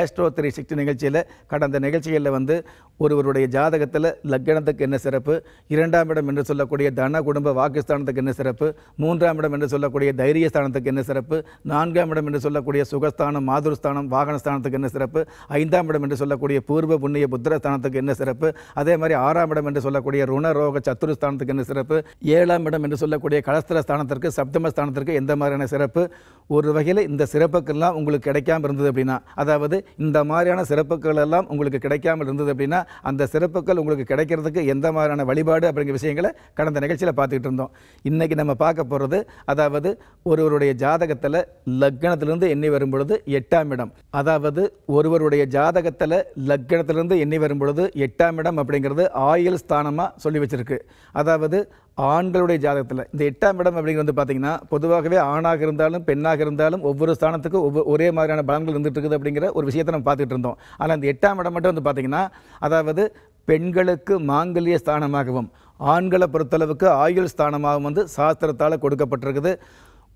astro three sixty நிகழ்ச்சியில் கடந்த நிகழ்ச்சிகளில் வந்து ஒருவருடைய ஜாதகத்தில் லக்னத்துக்கு என்ன சிறப்பு இரண்டாம் இடம் என்று சொல்லக்கூடிய தன குடும்ப வாக்குஸ்தானத்துக்கு என்ன சிறப்பு மூன்றாம் இடம் என்று சொல்லக்கூடிய தைரியஸ்தானத்துக்கு என்ன சிறப்பு நான்காம் இடம் என்று சொல்லக்கூடிய சுகஸ்தானம் மாதுருஸ்தானம் வாகனஸ்தானத்துக்கு என்ன சிறப்பு ஐந்தாம் இடம் என்று சொல்லக்கூடிய பூர்வ புண்ணிய புத்திரஸ்தானத்துக்கு என்ன சிறப்பு அதே மாதிரி ஆறாம் இடம் என்று சொல்லக்கூடிய ருணரோக சத்துருஸ்தானத்துக்கு என்ன சிறப்பு ஏழாம் இடம் என்று சொல்லக்கூடிய கலஸ்திரஸ்தானத்திற்கு சப்தமஸ்தானத்திற்கு எந்த மாதிரியான சிறப்பு ஒரு வகையில் இந்த சிறப்புக்கெல்லாம் உங்களுக்கு கிடைக்காம இருந்தது அப்படின்னா அதாவது இந்த மாதிரியான சிறப்புகள் எல்லாம் உங்களுக்கு கிடைக்காமல் இருந்தது அப்படின்னா அந்த சிறப்புகள் உங்களுக்கு கிடைக்கிறதுக்கு எந்த மாதிரியான வழிபாடு அப்படிங்கிற விஷயங்களை கடந்த நிகழ்ச்சியில் பார்த்துக்கிட்டு இருந்தோம் இன்றைக்கி நம்ம பார்க்க போகிறது அதாவது ஒருவருடைய ஜாதகத்தில் லக்னத்திலிருந்து எண்ணி வரும் பொழுது எட்டாம் இடம் அதாவது ஒருவருடைய ஜாதகத்தில் லக்னத்திலிருந்து எண்ணி வரும் பொழுது எட்டாம் இடம் அப்படிங்கிறது ஆயுள் ஸ்தானமாக சொல்லி வச்சுருக்கு அதாவது ஆண்களுடைய ஜாதகத்தில் இந்த எட்டாம் இடம் அப்படிங்கிறது வந்து பார்த்தீங்கன்னா பொதுவாகவே ஆணாக இருந்தாலும் பெண்ணாக இருந்தாலும் ஒவ்வொரு ஸ்தானத்துக்கும் ஒவ்வொரு ஒரே மாதிரியான பலன்கள் இருந்துகிட்டு இருக்குது அப்படிங்கிற ஒரு விஷயத்தை நம்ம பார்த்துட்டு இருந்தோம் ஆனால் இந்த எட்டாம் இடம் மட்டும் வந்து பார்த்தீங்கன்னா அதாவது பெண்களுக்கு மாங்கல்ய ஸ்தானமாகவும் ஆண்களை பொறுத்தளவுக்கு ஆயுள் ஸ்தானமாகவும் வந்து சாஸ்திரத்தால் கொடுக்கப்பட்டிருக்குது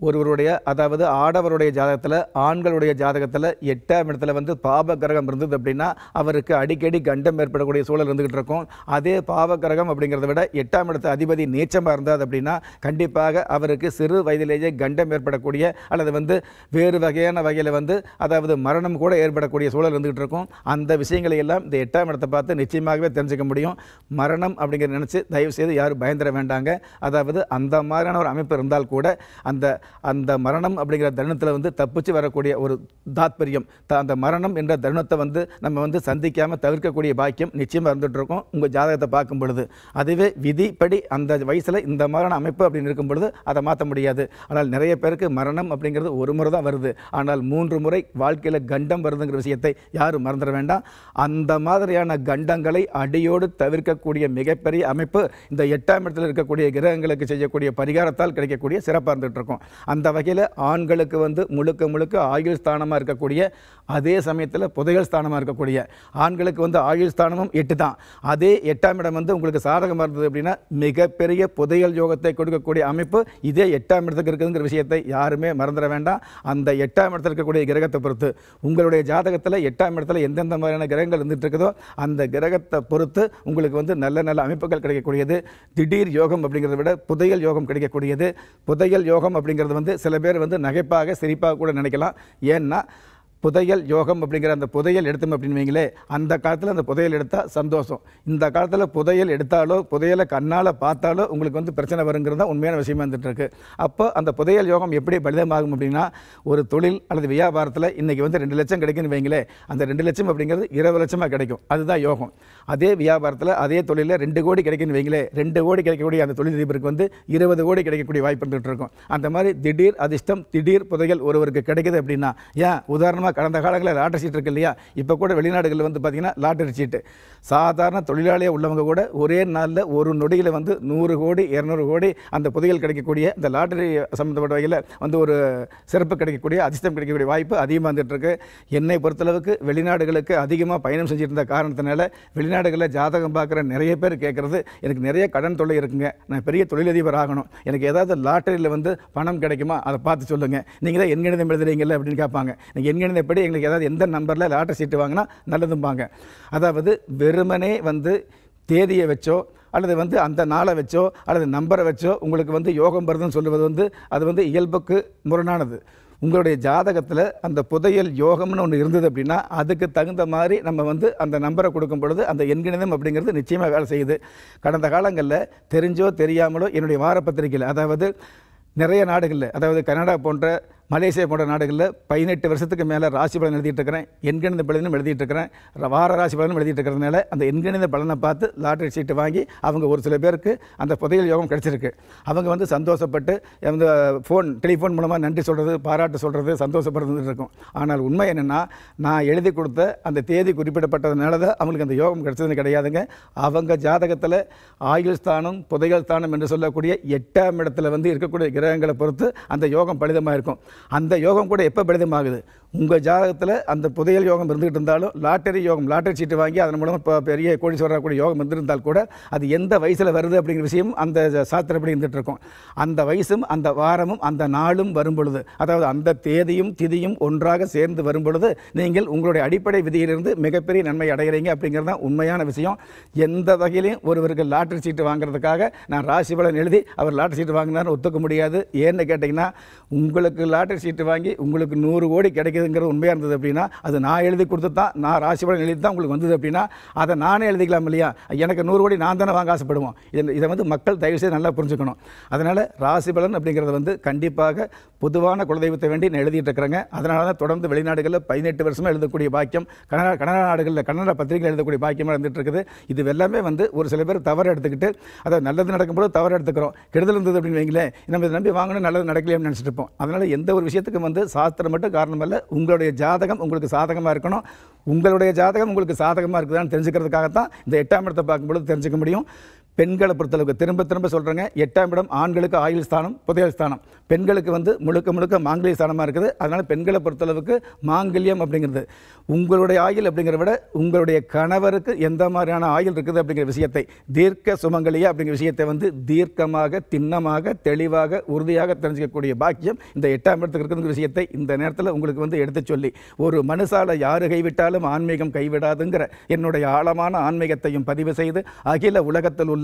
ஒருவருடைய அதாவது ஆடவருடைய ஜாதகத்தில் ஆண்களுடைய ஜாதகத்தில் எட்டாம் இடத்துல வந்து பாப கிரகம் இருந்தது அப்படின்னா அவருக்கு அடிக்கடி கண்டம் ஏற்படக்கூடிய சூழல் இருந்துகிட்டு இருக்கும் அதே பாவ கிரகம் அப்படிங்கிறத விட எட்டாம் இடத்து அதிபதி நீச்சமாக இருந்தது அப்படின்னா கண்டிப்பாக அவருக்கு சிறு வயதிலேயே கண்டம் ஏற்படக்கூடிய அல்லது வந்து வேறு வகையான வகையில் வந்து அதாவது மரணம் கூட ஏற்படக்கூடிய சூழல் இருந்துகிட்டு இருக்கும் அந்த விஷயங்களை எல்லாம் இந்த எட்டாம் இடத்தை பார்த்து நிச்சயமாகவே தெரிஞ்சுக்க முடியும் மரணம் அப்படிங்கிறத நினச்சி தயவு செய்து யாரும் பயந்துட வேண்டாங்க அதாவது அந்த மாதிரியான ஒரு அமைப்பு இருந்தால் கூட அந்த அந்த மரணம் அப்படிங்கிற தருணத்தில் வந்து தப்பிச்சு வரக்கூடிய ஒரு தாத்பரியம் அந்த மரணம் என்ற தருணத்தை வந்து நம்ம வந்து சந்திக்காமல் தவிர்க்கக்கூடிய பாக்கியம் நிச்சயமாக இருந்துகிட்ருக்கோம் உங்கள் ஜாதகத்தை பார்க்கும் பொழுது அதுவே விதிப்படி அந்த வயசில் இந்த மரண அமைப்பு அப்படின்னு இருக்கும் பொழுது அதை மாற்ற முடியாது ஆனால் நிறைய பேருக்கு மரணம் அப்படிங்கிறது ஒரு முறை தான் வருது ஆனால் மூன்று முறை வாழ்க்கையில் கண்டம் வருதுங்கிற விஷயத்தை யாரும் மறந்துட வேண்டாம் அந்த மாதிரியான கண்டங்களை அடியோடு தவிர்க்கக்கூடிய மிகப்பெரிய அமைப்பு இந்த எட்டாம் இடத்தில் இருக்கக்கூடிய கிரகங்களுக்கு செய்யக்கூடிய பரிகாரத்தால் கிடைக்கக்கூடிய சிறப்பாக இருந்துகிட்ருக்கோம் அந்த வகையில் ஆண்களுக்கு வந்து முழுக்க முழுக்க ஆயுள் ஸ்தானமாக இருக்கக்கூடிய அதே சமயத்தில் புதையல் ஸ்தானமாக இருக்கக்கூடிய ஆண்களுக்கு வந்து ஆயுள் ஸ்தானமும் எட்டு தான் அதே எட்டாம் இடம் வந்து உங்களுக்கு சாதகமாக இருந்தது அப்படின்னா மிகப்பெரிய புதையல் யோகத்தை கொடுக்கக்கூடிய அமைப்பு இதே எட்டாம் இடத்துக்கு இருக்குதுங்கிற விஷயத்தை யாருமே மறந்துட வேண்டாம் அந்த எட்டாம் இடத்தில் இருக்கக்கூடிய கிரகத்தை பொறுத்து உங்களுடைய ஜாதகத்தில் எட்டாம் இடத்துல எந்தெந்த மாதிரியான கிரகங்கள் இருந்துகிட்டு இருக்குதோ அந்த கிரகத்தை பொறுத்து உங்களுக்கு வந்து நல்ல நல்ல அமைப்புகள் கிடைக்கக்கூடியது திடீர் யோகம் அப்படிங்கிறத விட புதையல் யோகம் கிடைக்கக்கூடியது புதையல் யோகம் அப்படிங்கிற அப்படிங்கிறது வந்து சில பேர் வந்து நகைப்பாக சிரிப்பாக கூட நினைக்கலாம் ஏன்னா புதையல் யோகம் அப்படிங்கிற அந்த புதையல் எடுத்தோம் அப்படின்னு வைங்களே அந்த காலத்தில் அந்த புதையல் எடுத்தால் சந்தோஷம் இந்த காலத்தில் புதையல் எடுத்தாலோ புதையலை கண்ணால் பார்த்தாலோ உங்களுக்கு வந்து பிரச்சனை வருங்கிறது தான் உண்மையான விஷயமா இருந்துகிட்ருக்கு அப்போ அந்த புதையல் யோகம் எப்படி பலிதமாகும் அப்படின்னா ஒரு தொழில் அல்லது வியாபாரத்தில் இன்றைக்கி வந்து ரெண்டு லட்சம் கிடைக்குன்னு வைங்களே அந்த ரெண்டு லட்சம் அப்படிங்கிறது இருபது லட்சமாக கிடைக்கும் அதுதான் யோகம் அதே வியாபாரத்தில் அதே தொழிலில் ரெண்டு கோடி கிடைக்குன்னு வைங்களே ரெண்டு கோடி கிடைக்கக்கூடிய அந்த தொழிலதிபருக்கு வந்து இருபது கோடி கிடைக்கக்கூடிய வாய்ப்பு இருந்துகிட்டு இருக்கும் அந்த மாதிரி திடீர் அதிர்ஷ்டம் திடீர் புதைகள் ஒருவருக்கு கிடைக்குது அப்படின்னா ஏன் உதாரணமாக கடந்த காலங்களில் லாட்டரி சீட் இருக்கு இல்லையா இப்போ கூட வெளிநாடுகளில் வந்து பார்த்திங்கன்னா லாட்டரி சீட்டு சாதாரண தொழிலாளியாக உள்ளவங்க கூட ஒரே நாளில் ஒரு நொடியில் வந்து நூறு கோடி இரநூறு கோடி அந்த புதைகள் கிடைக்கக்கூடிய இந்த லாட்டரி சம்மந்தப்பட்ட வகையில் வந்து ஒரு சிறப்பு கிடைக்கக்கூடிய அதிர்ஷ்டம் கிடைக்கக்கூடிய வாய்ப்பு அதிகமாக வந்துட்டுருக்கு என்னை பொறுத்தளவுக்கு வெளிநாடுகளுக்கு அதிகமாக பயணம் செஞ்சுருந்த காரணத்தினால வெளிநாடு வெளிநாடுகளில் ஜாதகம் பார்க்குற நிறைய பேர் கேட்குறது எனக்கு நிறைய கடன் தொல்லை இருக்குங்க நான் பெரிய தொழிலதிபர் ஆகணும் எனக்கு ஏதாவது லாட்டரியில் வந்து பணம் கிடைக்குமா அதை பார்த்து சொல்லுங்கள் நீங்கள் தான் எண்கணிதம் எழுதுறீங்கல்ல அப்படின்னு கேட்பாங்க நீங்கள் எப்படி எங்களுக்கு ஏதாவது எந்த நம்பரில் லாட்டரி சீட்டு வாங்கினா நல்லதும்பாங்க அதாவது வெறுமனே வந்து தேதியை வச்சோ அல்லது வந்து அந்த நாளை வச்சோ அல்லது நம்பரை வச்சோ உங்களுக்கு வந்து யோகம் வருதுன்னு சொல்லுவது வந்து அது வந்து இயல்புக்கு முரணானது உங்களுடைய ஜாதகத்தில் அந்த புதையல் யோகம்னு ஒன்று இருந்தது அப்படின்னா அதுக்கு தகுந்த மாதிரி நம்ம வந்து அந்த நம்பரை கொடுக்கும் பொழுது அந்த எண்கிணிதம் அப்படிங்கிறது நிச்சயமாக வேலை செய்யுது கடந்த காலங்களில் தெரிஞ்சோ தெரியாமலோ என்னுடைய வார பத்திரிகையில் அதாவது நிறைய நாடுகளில் அதாவது கனடா போன்ற மலேசியா போன்ற நாடுகளில் பதினெட்டு வருஷத்துக்கு மேலே ராசி பலன் எழுதிட்டுருக்கிறேன் இருக்கிறேன் எண்கணித பலனும் எழுதிட்டுருக்கிறேன் வார ராசி பலனும் எழுதிட்டுருக்கிறதுனால அந்த எண்கணித பலனை பார்த்து லாட்ரி சீட்டு வாங்கி அவங்க ஒரு சில பேருக்கு அந்த புதையல் யோகம் கிடச்சிருக்கு அவங்க வந்து சந்தோஷப்பட்டு அந்த ஃபோன் டெலிஃபோன் மூலமாக நன்றி சொல்கிறது பாராட்டு சொல்கிறது சந்தோஷப்படுறது இருக்கும் ஆனால் உண்மை என்னென்னா நான் எழுதி கொடுத்த அந்த தேதி குறிப்பிடப்பட்டதுனால தான் அவங்களுக்கு அந்த யோகம் கிடச்சதுன்னு கிடையாதுங்க அவங்க ஜாதகத்தில் ஆயுள் ஸ்தானம் புதையல் ஸ்தானம் என்று சொல்லக்கூடிய எட்டாம் இடத்துல வந்து இருக்கக்கூடிய கிரகங்களை பொறுத்து அந்த யோகம் பலிதமாக இருக்கும் அந்த யோகம் கூட எப்போ பலிதமாகுது உங்கள் ஜாதகத்தில் அந்த புதையல் யோகம் இருந்துகிட்டு இருந்தாலும் லாட்டரி யோகம் லாட்டரி சீட்டு வாங்கி அதன் மூலமாக இப்போ பெரிய கோடீஸ்வரராக கூட யோகம் இருந்திருந்தால் கூட அது எந்த வயசில் வருது அப்படிங்கிற விஷயம் அந்த சாத்திரப்படி இருந்துகிட்ருக்கும் அந்த வயசும் அந்த வாரமும் அந்த நாளும் வரும் பொழுது அதாவது அந்த தேதியும் திதியும் ஒன்றாக சேர்ந்து வரும் பொழுது நீங்கள் உங்களுடைய அடிப்படை விதியிலிருந்து மிகப்பெரிய நன்மை அடைகிறீங்க அப்படிங்கிறது தான் உண்மையான விஷயம் எந்த வகையிலையும் ஒருவருக்கு லாட்டரி சீட்டு வாங்குறதுக்காக நான் ராசி பலன் எழுதி அவர் லாட்டரி சீட்டு வாங்கினார்னு ஒத்துக்க முடியாது ஏன்னு கேட்டிங்கன்னா உங்களுக்கு லாட்டரி சீட்டு வாங்கி உங்களுக்கு நூறு கோடி கிடைக்கிது எழுதுங்கிறது உண்மையாக இருந்தது அப்படின்னா அது நான் எழுதி கொடுத்து தான் நான் ராசிபலன் எழுதி தான் உங்களுக்கு வந்தது அப்படின்னா அதை நானே எழுதிக்கலாம் இல்லையா எனக்கு நூறு கோடி நான் தானே வாங்க ஆசைப்படுவோம் இதை இதை வந்து மக்கள் தயவு செய்து நல்லா புரிஞ்சுக்கணும் அதனால் ராசி பலன் அப்படிங்கிறத வந்து கண்டிப்பாக பொதுவான குலதெய்வத்தை வேண்டி நான் எழுதிட்டு இருக்கிறேங்க அதனால தான் தொடர்ந்து வெளிநாடுகளில் பதினெட்டு வருஷமாக எழுதக்கூடிய பாக்கியம் கனடா கனடா நாடுகளில் கன்னட பத்திரிகை எழுதக்கூடிய பாக்கியமாக இருந்துட்டு இருக்குது இது எல்லாமே வந்து ஒரு சில பேர் தவறு எடுத்துக்கிட்டு அதை நல்லது நடக்கும்போது தவறு எடுத்துக்கிறோம் கெடுதல் இருந்தது அப்படின்னு வைங்களேன் நம்ம இதை நம்பி வாங்கணும் நல்லது நடக்கலையே நினச்சிட்டு இருப்போம் அதனால் எந்த ஒரு விஷயத்துக்கும் வந்து சாஸ்திரம் மட்டும் காரணம் இல்லை உங்களுடைய ஜாதகம் உங்களுக்கு சாதகமாக இருக்கணும் உங்களுடைய ஜாதகம் உங்களுக்கு சாதகமாக இருக்குதான்னு தெரிஞ்சுக்கிறதுக்காகத்தான் இந்த எட்டாம் இடத்தை பார்க்கும்பொழுது தெரிஞ்சுக்க முடியும் பெண்களை பொறுத்தளவுக்கு திரும்ப திரும்ப சொல்கிறேங்க எட்டாம் இடம் ஆண்களுக்கு ஆயுள் ஸ்தானம் புதையல் ஸ்தானம் பெண்களுக்கு வந்து முழுக்க முழுக்க மாங்கலிய ஸ்தானமாக இருக்குது அதனால் பெண்களை பொறுத்தளவுக்கு மாங்கல்யம் அப்படிங்கிறது உங்களுடைய ஆயுள் அப்படிங்கிறத விட உங்களுடைய கணவருக்கு எந்த மாதிரியான ஆயுள் இருக்குது அப்படிங்கிற விஷயத்தை தீர்க்க சுமங்கலியா அப்படிங்கிற விஷயத்தை வந்து தீர்க்கமாக திண்ணமாக தெளிவாக உறுதியாக தெரிஞ்சிக்கக்கூடிய பாக்கியம் இந்த எட்டாம் இடத்துக்கு இருக்கிற விஷயத்தை இந்த நேரத்தில் உங்களுக்கு வந்து எடுத்து சொல்லி ஒரு மனுஷால யார் கைவிட்டாலும் ஆன்மீகம் கைவிடாதுங்கிற என்னுடைய ஆழமான ஆன்மீகத்தையும் பதிவு செய்து அகில உலகத்தில் உள்ள